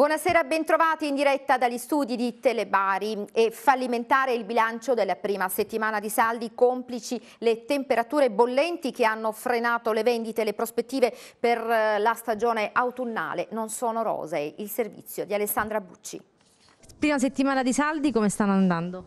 Buonasera, bentrovati in diretta dagli studi di Telebari. È fallimentare il bilancio della prima settimana di saldi complici le temperature bollenti che hanno frenato le vendite. e Le prospettive per eh, la stagione autunnale non sono rosee. Il servizio di Alessandra Bucci. Prima settimana di saldi come stanno andando?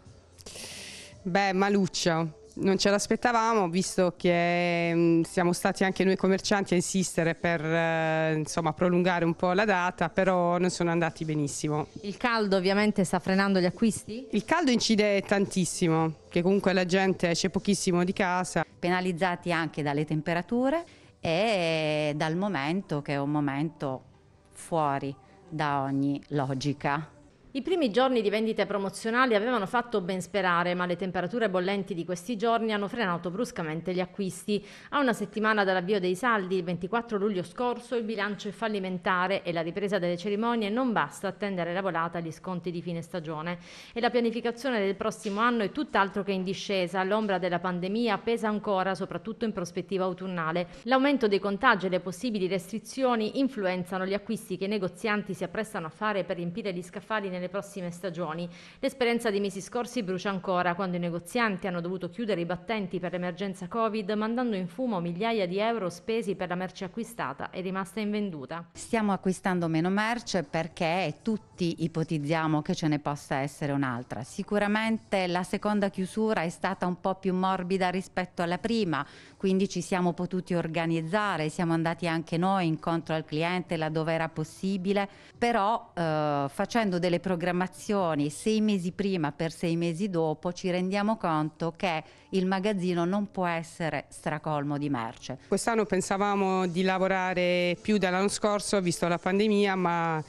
Beh, maluccia non ce l'aspettavamo, visto che mm, siamo stati anche noi commercianti a insistere per eh, insomma, prolungare un po' la data, però non sono andati benissimo. Il caldo ovviamente sta frenando gli acquisti? Il caldo incide tantissimo, che comunque la gente esce pochissimo di casa. Penalizzati anche dalle temperature e dal momento che è un momento fuori da ogni logica. I primi giorni di vendite promozionali avevano fatto ben sperare, ma le temperature bollenti di questi giorni hanno frenato bruscamente gli acquisti. A una settimana dall'avvio dei saldi, il 24 luglio scorso, il bilancio è fallimentare e la ripresa delle cerimonie non basta a tendere la volata agli sconti di fine stagione. E la pianificazione del prossimo anno è tutt'altro che in discesa. L'ombra della pandemia pesa ancora, soprattutto in prospettiva autunnale. L'aumento dei contagi e le possibili restrizioni influenzano gli acquisti che i negozianti si apprestano a fare per riempire gli scaffali nelle nelle prossime stagioni. L'esperienza dei mesi scorsi brucia ancora quando i negozianti hanno dovuto chiudere i battenti per l'emergenza Covid mandando in fumo migliaia di euro spesi per la merce acquistata e rimasta invenduta. Stiamo acquistando meno merce perché tutti ipotizziamo che ce ne possa essere un'altra. Sicuramente la seconda chiusura è stata un po' più morbida rispetto alla prima, quindi ci siamo potuti organizzare, siamo andati anche noi incontro al cliente laddove era possibile, però eh, facendo delle proposte programmazioni sei mesi prima per sei mesi dopo ci rendiamo conto che il magazzino non può essere stracolmo di merce. Quest'anno pensavamo di lavorare più dell'anno scorso visto la pandemia ma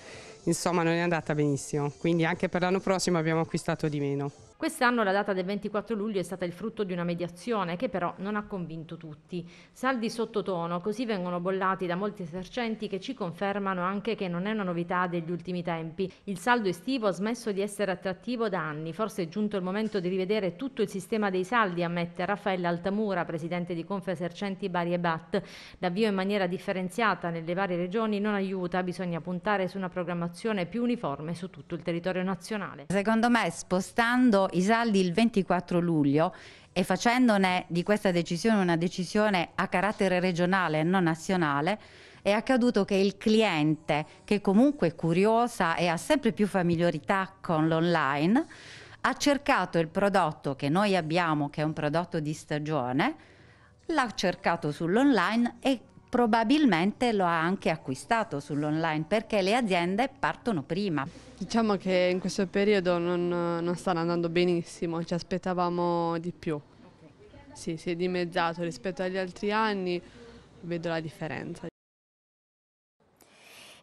insomma non è andata benissimo quindi anche per l'anno prossimo abbiamo acquistato di meno. Quest'anno la data del 24 luglio è stata il frutto di una mediazione che però non ha convinto tutti. Saldi sottotono così vengono bollati da molti esercenti che ci confermano anche che non è una novità degli ultimi tempi. Il saldo estivo ha smesso di essere attrattivo da anni, forse è giunto il momento di rivedere tutto il sistema dei saldi, ammette Raffaella Altamura, presidente di Confesercenti Bari e Bat. L'avvio in maniera differenziata nelle varie regioni non aiuta, bisogna puntare su una programmazione più uniforme su tutto il territorio nazionale. Secondo me spostando Carlo Isaldi il 24 luglio e facendone di questa decisione una decisione a carattere regionale e non nazionale, è accaduto che il cliente, che comunque è curiosa e ha sempre più familiarità con l'online, ha cercato il prodotto che noi abbiamo, che è un prodotto di stagione, l'ha cercato sull'online e probabilmente lo ha anche acquistato sull'online perché le aziende partono prima. Diciamo che in questo periodo non, non stanno andando benissimo, ci aspettavamo di più. Sì, si è dimezzato rispetto agli altri anni, vedo la differenza.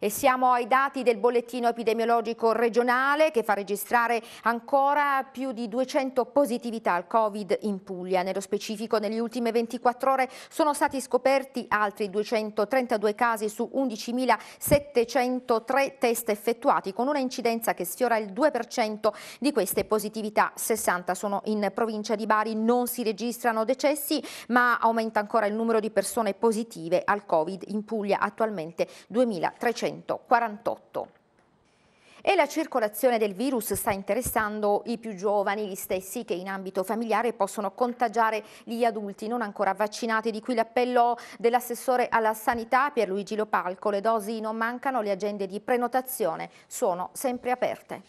E siamo ai dati del bollettino epidemiologico regionale che fa registrare ancora più di 200 positività al Covid in Puglia. Nello specifico negli ultimi 24 ore sono stati scoperti altri 232 casi su 11.703 test effettuati con una incidenza che sfiora il 2% di queste positività. 60 sono in provincia di Bari, non si registrano decessi ma aumenta ancora il numero di persone positive al Covid in Puglia attualmente 2.300. 148. E la circolazione del virus sta interessando i più giovani, gli stessi che in ambito familiare possono contagiare gli adulti non ancora vaccinati, di cui l'appello dell'assessore alla sanità Pierluigi Lopalco. Le dosi non mancano, le agende di prenotazione sono sempre aperte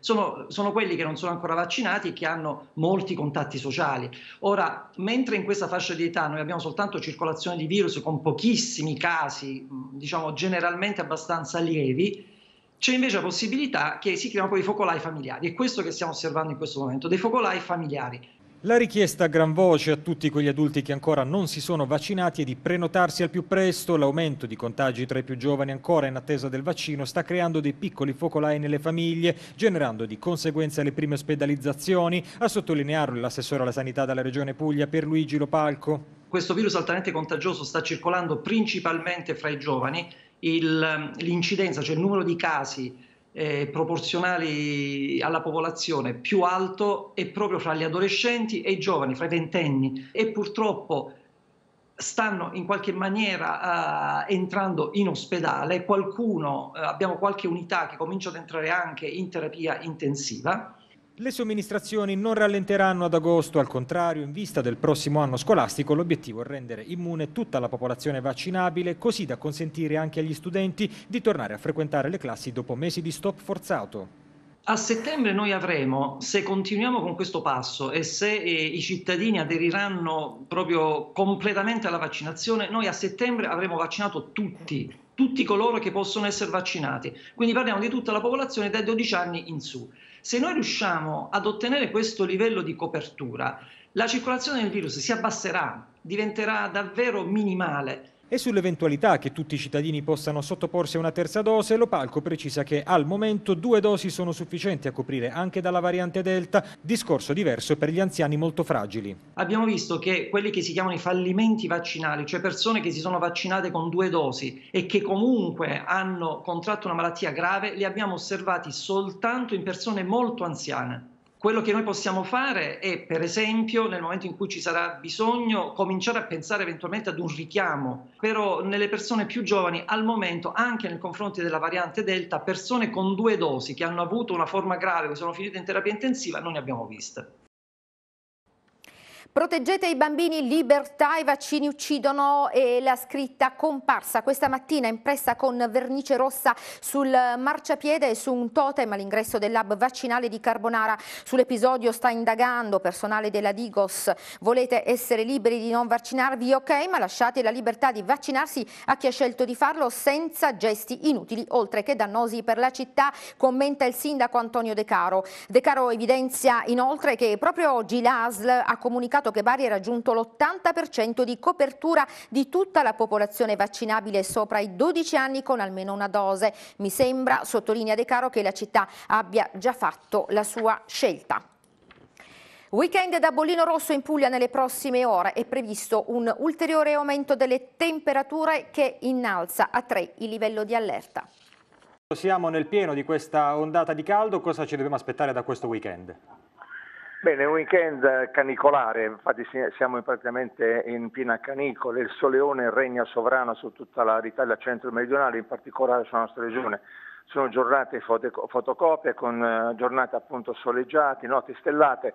sono, sono, quelli che non sono ancora vaccinati e che hanno molti contatti sociali. Ora, mentre in questa fascia di età noi abbiamo soltanto circolazione di virus con pochissimi casi, diciamo generalmente abbastanza lievi, c'è invece la possibilità che si creano poi focolai familiari. È questo che stiamo osservando in questo momento, dei focolai familiari la richiesta a gran voce a tutti quegli adulti che ancora non si sono vaccinati è di prenotarsi al più presto. L'aumento di contagi tra i più giovani ancora in attesa del vaccino sta creando dei piccoli focolai nelle famiglie, generando di conseguenza le prime ospedalizzazioni, a sottolinearlo l'assessore alla sanità della Regione Puglia per Luigi Lopalco. Questo virus altamente contagioso sta circolando principalmente fra i giovani. l'incidenza, cioè il numero di casi eh, proporzionali alla popolazione più alto è proprio fra gli adolescenti e i giovani, fra i ventenni e purtroppo stanno in qualche maniera uh, entrando in ospedale, qualcuno, uh, abbiamo qualche unità che comincia ad entrare anche in terapia intensiva le somministrazioni non rallenteranno ad agosto, al contrario, in vista del prossimo anno scolastico l'obiettivo è rendere immune tutta la popolazione vaccinabile, così da consentire anche agli studenti di tornare a frequentare le classi dopo mesi di stop forzato. A settembre noi avremo, se continuiamo con questo passo e se eh, i cittadini aderiranno proprio completamente alla vaccinazione, noi a settembre avremo vaccinato tutti tutti coloro che possono essere vaccinati. Quindi parliamo di tutta la popolazione dai 12 anni in su. Se noi riusciamo ad ottenere questo livello di copertura, la circolazione del virus si abbasserà, diventerà davvero minimale e sull'eventualità che tutti i cittadini possano sottoporsi a una terza dose, Lopalco precisa che al momento due dosi sono sufficienti a coprire anche dalla variante Delta, discorso diverso per gli anziani molto fragili. Abbiamo visto che quelli che si chiamano i fallimenti vaccinali, cioè persone che si sono vaccinate con due dosi e che comunque hanno contratto una malattia grave, li abbiamo osservati soltanto in persone molto anziane. Quello che noi possiamo fare è, per esempio, nel momento in cui ci sarà bisogno, cominciare a pensare eventualmente ad un richiamo, però nelle persone più giovani al momento, anche nel confronto della variante Delta, persone con due dosi che hanno avuto una forma grave, che sono finite in terapia intensiva, non ne abbiamo viste. Proteggete i bambini, libertà, i vaccini uccidono e la scritta comparsa questa mattina impressa con vernice rossa sul marciapiede e su un totem all'ingresso del lab vaccinale di Carbonara. Sull'episodio sta indagando personale della Digos. Volete essere liberi di non vaccinarvi? Ok, ma lasciate la libertà di vaccinarsi a chi ha scelto di farlo senza gesti inutili, oltre che dannosi per la città, commenta il sindaco Antonio De Caro. De Caro evidenzia inoltre che proprio oggi l'ASL ha comunicato ricordato che Bari ha raggiunto l'80% di copertura di tutta la popolazione vaccinabile sopra i 12 anni con almeno una dose. Mi sembra, sottolinea De Caro, che la città abbia già fatto la sua scelta. Weekend da Bollino Rosso in Puglia nelle prossime ore è previsto un ulteriore aumento delle temperature che innalza a 3 il livello di allerta. Siamo nel pieno di questa ondata di caldo, cosa ci dobbiamo aspettare da questo weekend? Bene, un weekend canicolare, infatti siamo praticamente in piena canicola, il soleone regna sovrano su tutta l'Italia centro-meridionale, in particolare sulla nostra regione. Sono giornate fotocopie con eh, giornate appunto soleggiate, notti stellate,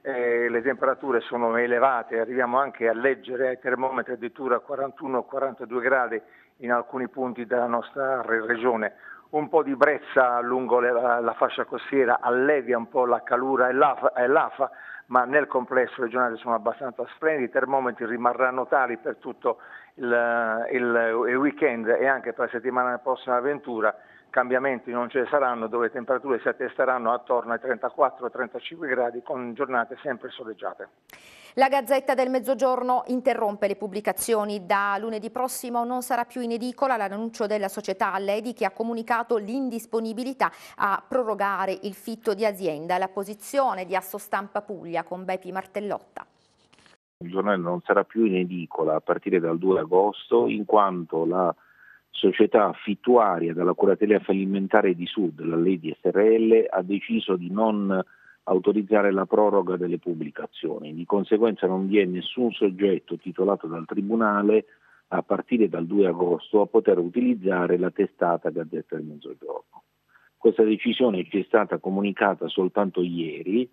eh, le temperature sono elevate, arriviamo anche a leggere ai termometri addirittura 41-42 gradi in alcuni punti della nostra regione un po' di brezza lungo la, la fascia costiera allevia un po' la calura e l'afa, e l'afa, ma nel complesso le giornate sono abbastanza splendide, i termometri rimarranno tali per tutto il, il, il weekend e anche per la settimana prossima avventura cambiamenti non ce ne saranno, dove le temperature si attesteranno attorno ai 34-35 gradi con giornate sempre soleggiate. La Gazzetta del Mezzogiorno interrompe le pubblicazioni. Da lunedì prossimo non sarà più in edicola l'annuncio della società Alledi che ha comunicato l'indisponibilità a prorogare il fitto di azienda. La posizione di Assostampa Puglia con Bepi Martellotta. Il giornale non sarà più in edicola a partire dal 2 agosto in quanto la società affittuaria della curateria fallimentare di Sud, la Lady SRL, ha deciso di non autorizzare la proroga delle pubblicazioni. Di conseguenza non vi è nessun soggetto titolato dal Tribunale a partire dal 2 agosto a poter utilizzare la testata Gazzetta del Mezzogiorno. Questa decisione ci è stata comunicata soltanto ieri,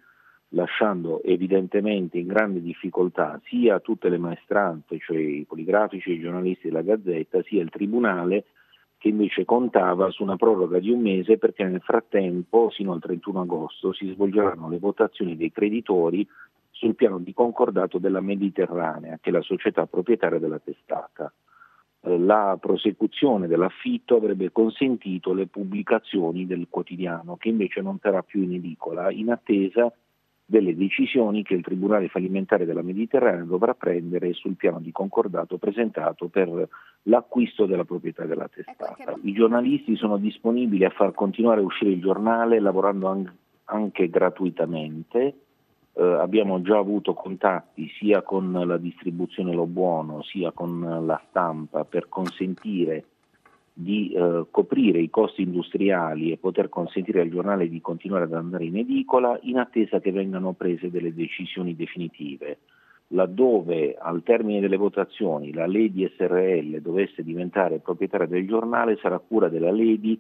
lasciando evidentemente in grande difficoltà sia tutte le maestranze, cioè i poligrafici e i giornalisti della Gazzetta, sia il Tribunale che invece contava su una proroga di un mese perché nel frattempo, sino al 31 agosto, si svolgeranno le votazioni dei creditori sul piano di concordato della Mediterranea, che è la società proprietaria della testata. Eh, la prosecuzione dell'affitto avrebbe consentito le pubblicazioni del quotidiano, che invece non sarà più in edicola, in attesa delle decisioni che il Tribunale fallimentare della Mediterranea dovrà prendere sul piano di concordato presentato per l'acquisto della proprietà della ecco, testata. I giornalisti sono disponibili a far continuare a uscire il giornale lavorando anche gratuitamente. Eh, abbiamo già avuto contatti sia con la distribuzione Lo Buono sia con la stampa per consentire di eh, coprire i costi industriali e poter consentire al giornale di continuare ad andare in edicola in attesa che vengano prese delle decisioni definitive. Laddove al termine delle votazioni la Lady SRL dovesse diventare proprietaria del giornale sarà cura della Lady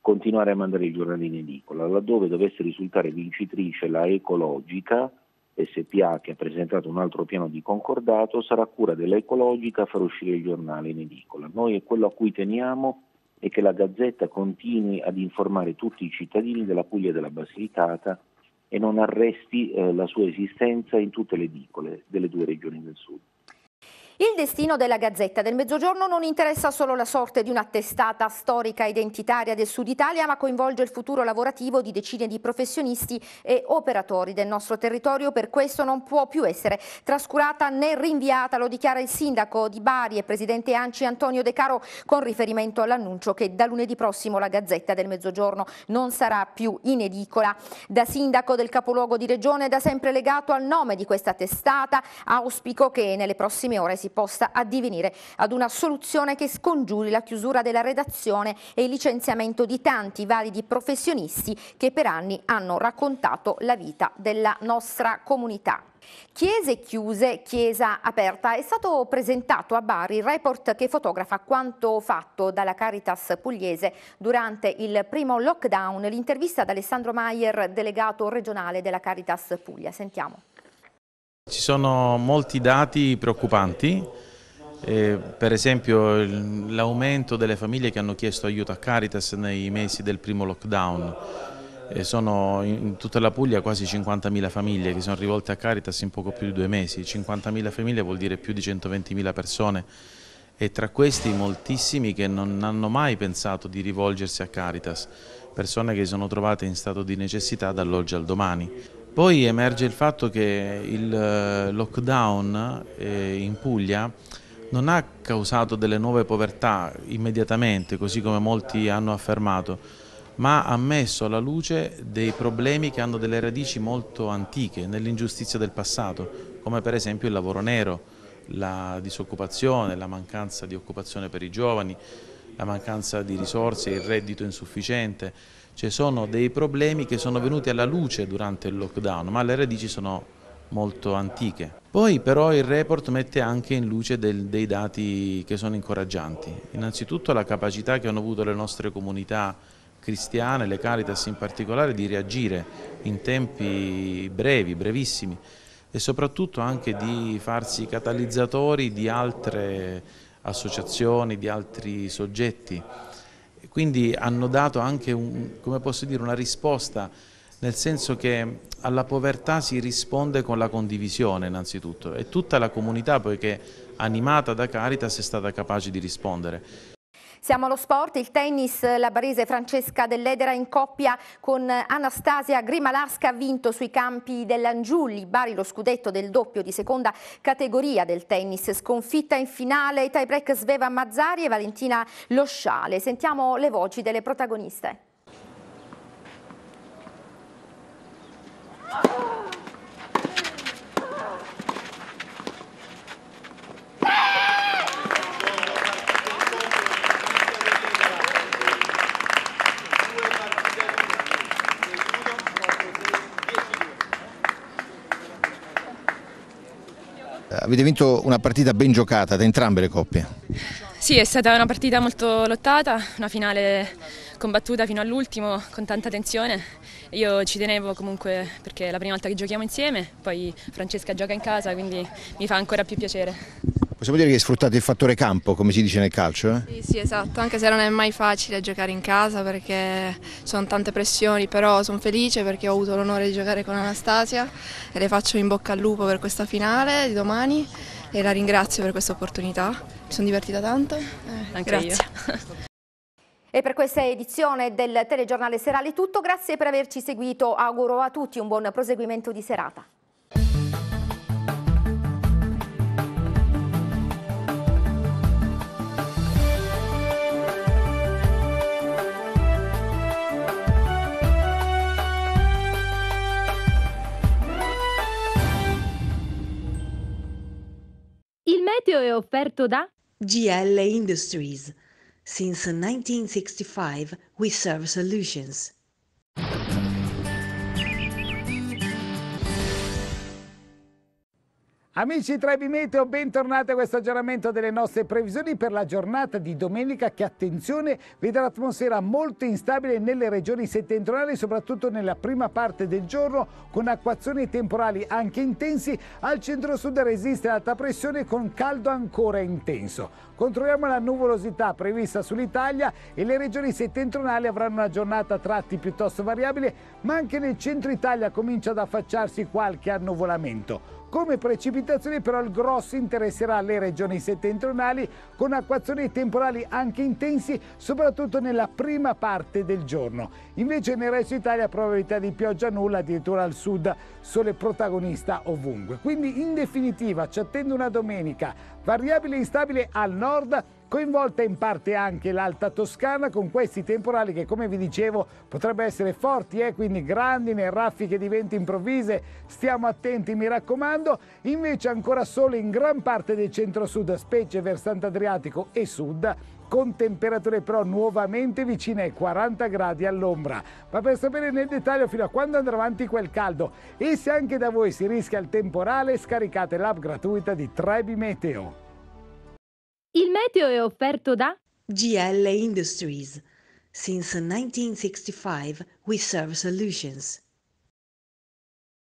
continuare a mandare il giornale in edicola, laddove dovesse risultare vincitrice la ecologica SPA che ha presentato un altro piano di concordato sarà cura dell'ecologica a far uscire il giornale in edicola. Noi è quello a cui teniamo e che la Gazzetta continui ad informare tutti i cittadini della Puglia e della Basilicata e non arresti eh, la sua esistenza in tutte le edicole delle due regioni del sud. Il destino della Gazzetta del Mezzogiorno non interessa solo la sorte di una testata storica identitaria del Sud Italia, ma coinvolge il futuro lavorativo di decine di professionisti e operatori del nostro territorio. Per questo non può più essere trascurata né rinviata, lo dichiara il sindaco di Bari e presidente Anci Antonio De Caro con riferimento all'annuncio che da lunedì prossimo la Gazzetta del Mezzogiorno non sarà più in edicola. Da sindaco del capoluogo di regione, da sempre legato al nome di questa testata, auspico che nelle prossime ore si si possa addivenire ad una soluzione che scongiuri la chiusura della redazione e il licenziamento di tanti validi professionisti che per anni hanno raccontato la vita della nostra comunità. Chiese chiuse, chiesa aperta. È stato presentato a Bari il report che fotografa quanto fatto dalla Caritas pugliese durante il primo lockdown. L'intervista ad Alessandro Maier, delegato regionale della Caritas Puglia. Sentiamo. Ci sono molti dati preoccupanti, eh, per esempio l'aumento delle famiglie che hanno chiesto aiuto a Caritas nei mesi del primo lockdown. Eh, sono in tutta la Puglia quasi 50.000 famiglie che sono rivolte a Caritas in poco più di due mesi. 50.000 famiglie vuol dire più di 120.000 persone e tra questi moltissimi che non hanno mai pensato di rivolgersi a Caritas, persone che si sono trovate in stato di necessità dall'oggi al domani. Poi emerge il fatto che il eh, lockdown eh, in Puglia non ha causato delle nuove povertà immediatamente, così come molti hanno affermato, ma ha messo alla luce dei problemi che hanno delle radici molto antiche, nell'ingiustizia del passato, come per esempio il lavoro nero, la disoccupazione, la mancanza di occupazione per i giovani, la mancanza di risorse, il reddito insufficiente. Ci sono dei problemi che sono venuti alla luce durante il lockdown, ma le radici sono molto antiche. Poi però il report mette anche in luce del, dei dati che sono incoraggianti. Innanzitutto la capacità che hanno avuto le nostre comunità cristiane, le Caritas in particolare, di reagire in tempi brevi, brevissimi e soprattutto anche di farsi catalizzatori di altre associazioni, di altri soggetti quindi hanno dato anche un, dire, una risposta, nel senso che alla povertà si risponde con la condivisione innanzitutto e tutta la comunità poiché animata da Caritas è stata capace di rispondere. Siamo allo sport, il tennis, la barese Francesca Dell'Edera in coppia con Anastasia Grimalasca ha vinto sui campi dell'Angiulli, Bari lo scudetto del doppio di seconda categoria del tennis, sconfitta in finale tie break Sveva Mazzari e Valentina Losciale. Sentiamo le voci delle protagoniste. Oh! avete vinto una partita ben giocata da entrambe le coppie. Sì, è stata una partita molto lottata, una finale combattuta fino all'ultimo con tanta tensione. Io ci tenevo comunque perché è la prima volta che giochiamo insieme, poi Francesca gioca in casa, quindi mi fa ancora più piacere. Possiamo dire che sfruttate il fattore campo, come si dice nel calcio? Eh? Sì, sì, esatto, anche se non è mai facile giocare in casa perché sono tante pressioni, però sono felice perché ho avuto l'onore di giocare con Anastasia e le faccio in bocca al lupo per questa finale di domani e la ringrazio per questa opportunità. Mi sono divertita tanto. Eh, anche grazie. Io. E per questa edizione del telegiornale serale tutto, grazie per averci seguito, auguro a tutti un buon proseguimento di serata. meteo è offerto da GL Industries. Since 1965 we serve solutions. Amici Trebi Meteo, bentornati a questo aggiornamento delle nostre previsioni per la giornata di domenica che, attenzione, vede l'atmosfera molto instabile nelle regioni settentrionali, soprattutto nella prima parte del giorno, con acquazioni temporali anche intensi. Al centro-sud resiste l'alta pressione con caldo ancora intenso. Controlliamo la nuvolosità prevista sull'Italia e le regioni settentrionali avranno una giornata a tratti piuttosto variabile, ma anche nel centro Italia comincia ad affacciarsi qualche annuvolamento. Come precipitazioni però il grosso interesserà le regioni settentrionali con acquazzoni temporali anche intensi soprattutto nella prima parte del giorno. Invece nel resto d'Italia probabilità di pioggia nulla addirittura al sud sole protagonista ovunque. Quindi in definitiva ci attende una domenica variabile e instabile al nord nord, coinvolta in parte anche l'Alta Toscana con questi temporali che come vi dicevo potrebbero essere forti, eh? quindi grandine, raffiche di venti improvvise, stiamo attenti mi raccomando, invece ancora solo in gran parte del centro-sud, specie versante adriatico e sud, con temperature però nuovamente vicine ai 40 gradi all'ombra. Ma per sapere nel dettaglio fino a quando andrà avanti quel caldo e se anche da voi si rischia il temporale, scaricate l'app gratuita di Trebi Meteo. Il meteo è offerto da GL Industries. Since 1965 we serve solutions.